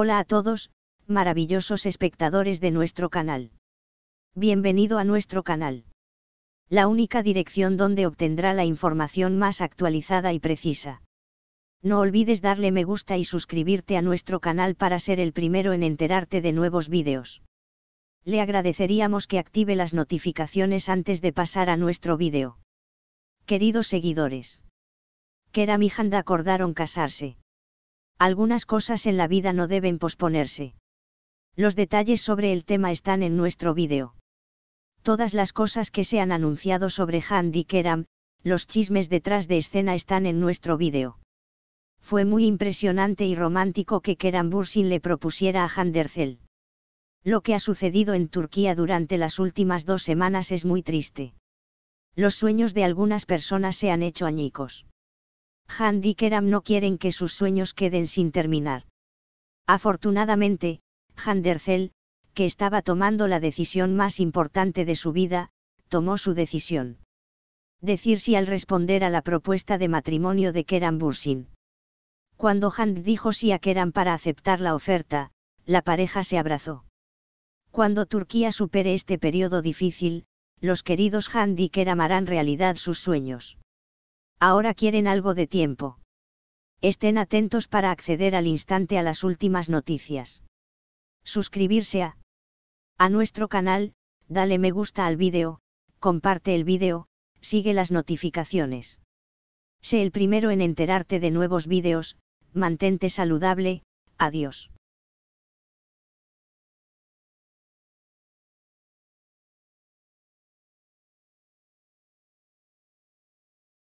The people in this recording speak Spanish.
Hola a todos, maravillosos espectadores de nuestro canal. Bienvenido a nuestro canal. La única dirección donde obtendrá la información más actualizada y precisa. No olvides darle me gusta y suscribirte a nuestro canal para ser el primero en enterarte de nuevos vídeos. Le agradeceríamos que active las notificaciones antes de pasar a nuestro vídeo. Queridos seguidores. Keram y acordaron casarse algunas cosas en la vida no deben posponerse. Los detalles sobre el tema están en nuestro vídeo. Todas las cosas que se han anunciado sobre Handy Keram, los chismes detrás de escena están en nuestro vídeo. Fue muy impresionante y romántico que Keram Bursin le propusiera a Handersel. Lo que ha sucedido en Turquía durante las últimas dos semanas es muy triste. Los sueños de algunas personas se han hecho añicos. Han y Keram no quieren que sus sueños queden sin terminar. Afortunadamente, Han que estaba tomando la decisión más importante de su vida, tomó su decisión. Decir sí al responder a la propuesta de matrimonio de Keram Bursin. Cuando Hand dijo sí a Keram para aceptar la oferta, la pareja se abrazó. Cuando Turquía supere este periodo difícil, los queridos Han y Keram harán realidad sus sueños ahora quieren algo de tiempo. Estén atentos para acceder al instante a las últimas noticias. Suscribirse a, a nuestro canal, dale me gusta al vídeo, comparte el vídeo, sigue las notificaciones. Sé el primero en enterarte de nuevos vídeos, mantente saludable, adiós.